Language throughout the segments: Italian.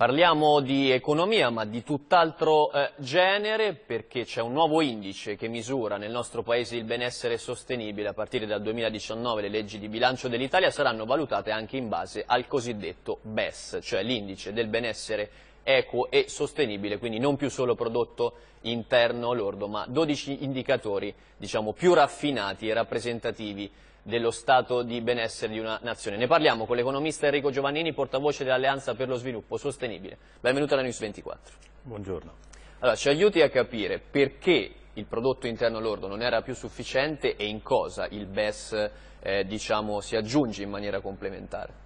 Parliamo di economia ma di tutt'altro eh, genere perché c'è un nuovo indice che misura nel nostro paese il benessere sostenibile. A partire dal 2019 le leggi di bilancio dell'Italia saranno valutate anche in base al cosiddetto BES, cioè l'indice del benessere equo e sostenibile, quindi non più solo prodotto interno lordo ma 12 indicatori diciamo, più raffinati e rappresentativi dello stato di benessere di una nazione. Ne parliamo con l'economista Enrico Giovannini, portavoce dell'Alleanza per lo Sviluppo Sostenibile. Benvenuto alla News 24. Buongiorno. Allora, ci aiuti a capire perché il prodotto interno lordo non era più sufficiente e in cosa il BES eh, diciamo, si aggiunge in maniera complementare.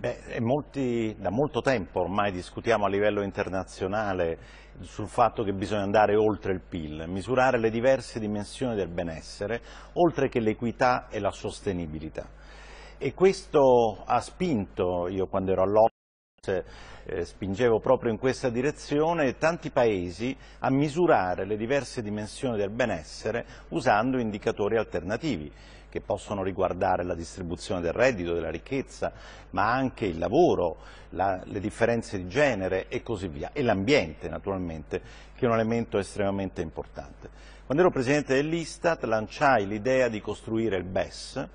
Beh, molti, da molto tempo ormai discutiamo a livello internazionale sul fatto che bisogna andare oltre il PIL, misurare le diverse dimensioni del benessere, oltre che l'equità e la sostenibilità. E questo ha spinto, io quando ero all'Ox eh, spingevo proprio in questa direzione, tanti paesi a misurare le diverse dimensioni del benessere usando indicatori alternativi che possono riguardare la distribuzione del reddito, della ricchezza, ma anche il lavoro, la, le differenze di genere e così via, e l'ambiente naturalmente, che è un elemento estremamente importante. Quando ero presidente dell'Istat lanciai l'idea di costruire il BES,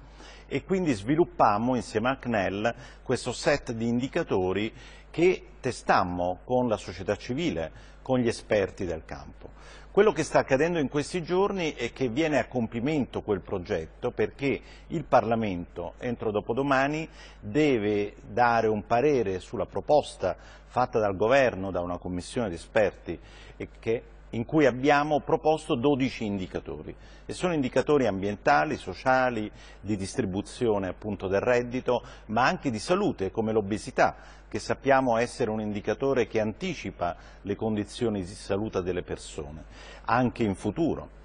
e quindi sviluppammo insieme a CNEL questo set di indicatori che testammo con la società civile, con gli esperti del campo. Quello che sta accadendo in questi giorni è che viene a compimento quel progetto perché il Parlamento entro dopodomani deve dare un parere sulla proposta fatta dal governo, da una commissione di esperti e che in cui abbiamo proposto 12 indicatori e sono indicatori ambientali, sociali, di distribuzione appunto del reddito, ma anche di salute come l'obesità che sappiamo essere un indicatore che anticipa le condizioni di salute delle persone, anche in futuro.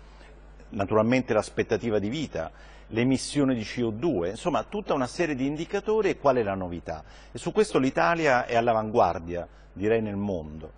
Naturalmente l'aspettativa di vita, l'emissione di CO2, insomma tutta una serie di indicatori e qual è la novità. E su questo l'Italia è all'avanguardia, direi nel mondo.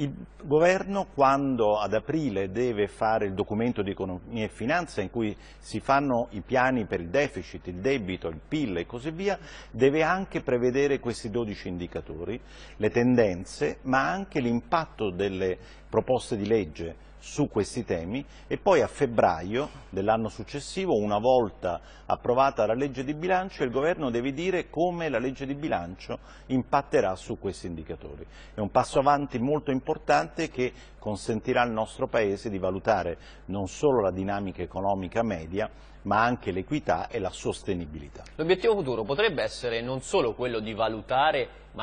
Il governo quando ad aprile deve fare il documento di economia e finanza in cui si fanno i piani per il deficit, il debito, il PIL e così via, deve anche prevedere questi 12 indicatori, le tendenze, ma anche l'impatto delle proposte di legge su questi temi e poi a febbraio dell'anno successivo, una volta approvata la legge di bilancio, il governo deve dire come la legge di bilancio impatterà su questi indicatori. È un passo avanti molto importante che consentirà al nostro Paese di valutare non solo la dinamica economica media, ma anche l'equità e la sostenibilità. L'obiettivo futuro potrebbe essere non solo quello di valutare, ma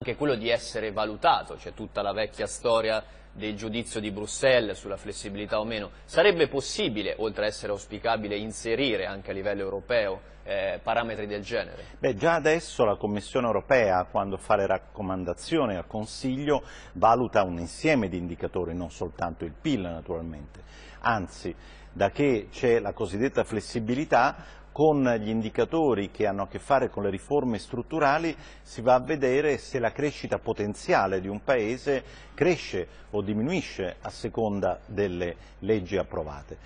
anche quello di essere valutato, c'è tutta la vecchia storia del giudizio di Bruxelles sulla flessibilità o meno, sarebbe possibile, oltre ad essere auspicabile, inserire anche a livello europeo eh, parametri del genere? Beh, già adesso la Commissione europea, quando fa le raccomandazioni al Consiglio, valuta un insieme di indicatori, non soltanto il PIL naturalmente. Anzi, da che c'è la cosiddetta flessibilità, con gli indicatori che hanno a che fare con le riforme strutturali si va a vedere se la crescita potenziale di un Paese cresce o diminuisce a seconda delle leggi approvate.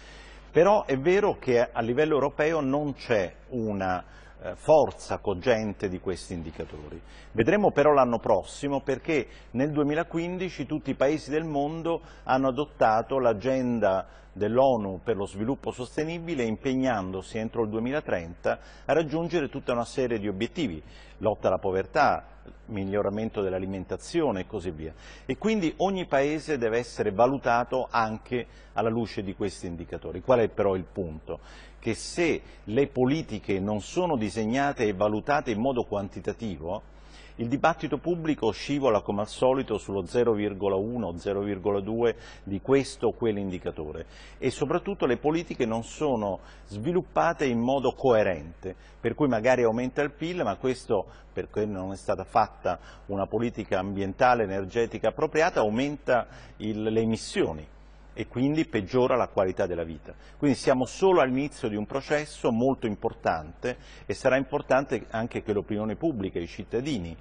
Però è vero che a livello europeo non c'è una eh, forza cogente di questi indicatori. Vedremo però l'anno prossimo perché nel 2015 tutti i paesi del mondo hanno adottato l'agenda dell'ONU per lo sviluppo sostenibile impegnandosi entro il 2030 a raggiungere tutta una serie di obiettivi, lotta alla povertà, miglioramento dell'alimentazione e così via. E quindi ogni paese deve essere valutato anche alla luce di questi indicatori. Qual è però il punto? Che se le politiche non sono disegnate e valutate in modo quantitativo, il dibattito pubblico scivola come al solito sullo 0,1-0,2 di questo o quell'indicatore e soprattutto le politiche non sono sviluppate in modo coerente, per cui magari aumenta il PIL ma questo perché non è stata fatta una politica ambientale energetica appropriata aumenta il, le emissioni e quindi peggiora la qualità della vita. Quindi siamo solo all'inizio di un processo molto importante e sarà importante anche che l'opinione pubblica e i cittadini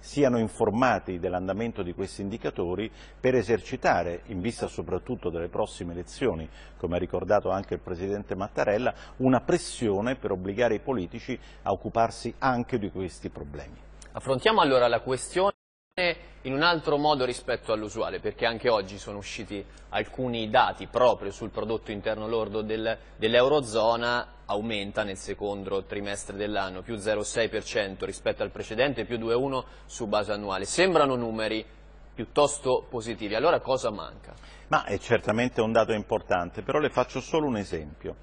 siano informati dell'andamento di questi indicatori per esercitare, in vista soprattutto delle prossime elezioni, come ha ricordato anche il Presidente Mattarella, una pressione per obbligare i politici a occuparsi anche di questi problemi. Affrontiamo allora la questione in un altro modo rispetto all'usuale, perché anche oggi sono usciti alcuni dati proprio sul prodotto interno lordo del, dell'Eurozona, aumenta nel secondo trimestre dell'anno, più 0,6% rispetto al precedente, più 2,1% su base annuale. Sembrano numeri piuttosto positivi, allora cosa manca? Ma è certamente un dato importante, però le faccio solo un esempio.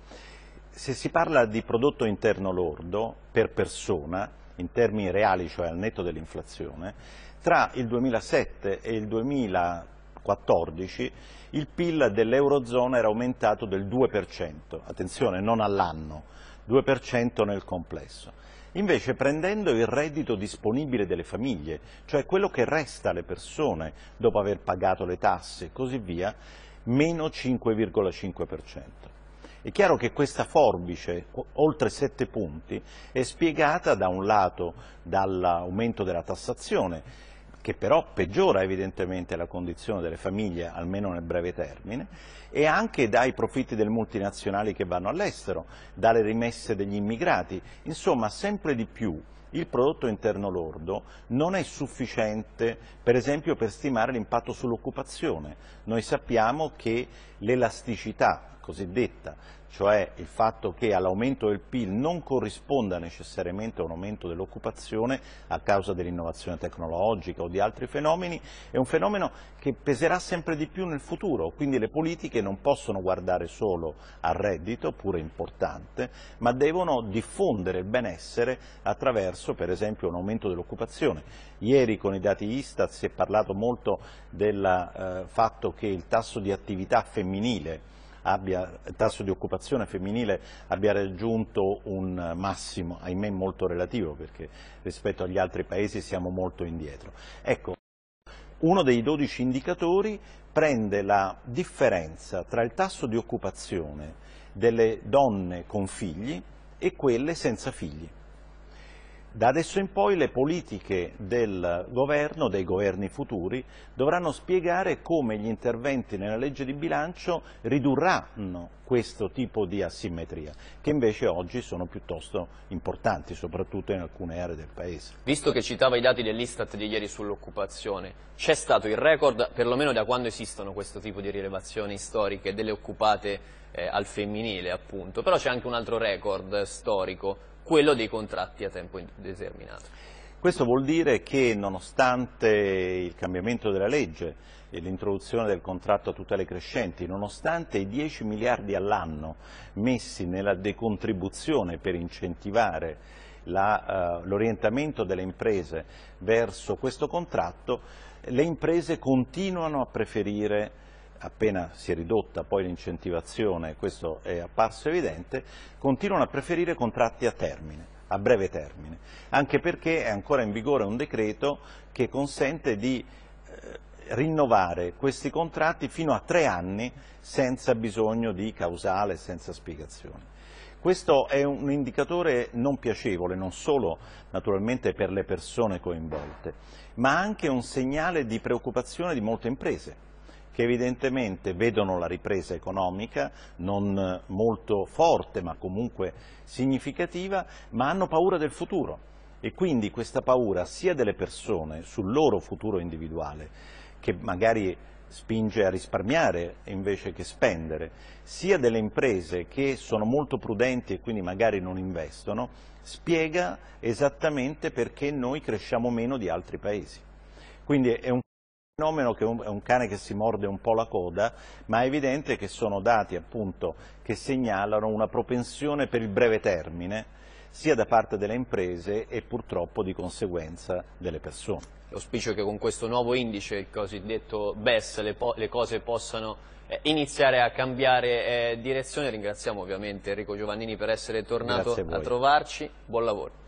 Se si parla di prodotto interno lordo per persona, in termini reali, cioè al netto dell'inflazione, tra il 2007 e il 2014 il PIL dell'Eurozona era aumentato del 2%, attenzione non all'anno, 2% nel complesso. Invece prendendo il reddito disponibile delle famiglie, cioè quello che resta alle persone dopo aver pagato le tasse e così via, meno 5,5%. È chiaro che questa forbice, oltre sette punti, è spiegata da un lato dall'aumento della tassazione, che però peggiora evidentemente la condizione delle famiglie, almeno nel breve termine, e anche dai profitti delle multinazionali che vanno all'estero, dalle rimesse degli immigrati. Insomma, sempre di più il prodotto interno lordo non è sufficiente per esempio per stimare l'impatto sull'occupazione. Noi sappiamo che l'elasticità cosiddetta cioè il fatto che all'aumento del PIL non corrisponda necessariamente a un aumento dell'occupazione a causa dell'innovazione tecnologica o di altri fenomeni, è un fenomeno che peserà sempre di più nel futuro, quindi le politiche non possono guardare solo al reddito, pure importante, ma devono diffondere il benessere attraverso per esempio un aumento dell'occupazione. Ieri con i dati Istat si è parlato molto del eh, fatto che il tasso di attività femminile abbia, tasso di occupazione femminile abbia raggiunto un massimo, ahimè molto relativo, perché rispetto agli altri paesi siamo molto indietro. Ecco, uno dei 12 indicatori prende la differenza tra il tasso di occupazione delle donne con figli e quelle senza figli. Da adesso in poi le politiche del governo, dei governi futuri, dovranno spiegare come gli interventi nella legge di bilancio ridurranno questo tipo di asimmetria, che invece oggi sono piuttosto importanti, soprattutto in alcune aree del Paese. Visto che citava i dati dell'Istat di ieri sull'occupazione, c'è stato il record, perlomeno da quando esistono questo tipo di rilevazioni storiche, delle occupate eh, al femminile appunto, però c'è anche un altro record storico, quello dei contratti a tempo determinato. Questo vuol dire che nonostante il cambiamento della legge e l'introduzione del contratto a tutele crescenti, nonostante i 10 miliardi all'anno messi nella decontribuzione per incentivare eh, l'orientamento uh, delle imprese verso questo contratto, le imprese continuano a preferire appena si è ridotta poi l'incentivazione, questo è apparso evidente, continuano a preferire contratti a termine a breve termine, anche perché è ancora in vigore un decreto che consente di eh, rinnovare questi contratti fino a tre anni senza bisogno di causale, senza spiegazioni. Questo è un indicatore non piacevole, non solo naturalmente per le persone coinvolte, ma anche un segnale di preoccupazione di molte imprese che evidentemente vedono la ripresa economica, non molto forte ma comunque significativa, ma hanno paura del futuro e quindi questa paura sia delle persone sul loro futuro individuale, che magari spinge a risparmiare invece che spendere, sia delle imprese che sono molto prudenti e quindi magari non investono, spiega esattamente perché noi cresciamo meno di altri paesi. Quindi è un fenomeno che è un cane che si morde un po' la coda, ma è evidente che sono dati appunto che segnalano una propensione per il breve termine sia da parte delle imprese e purtroppo di conseguenza delle persone. è che con questo nuovo indice, il cosiddetto BES, le, le cose possano eh, iniziare a cambiare eh, direzione. Ringraziamo ovviamente Enrico Giovannini per essere tornato a, a trovarci. Buon lavoro.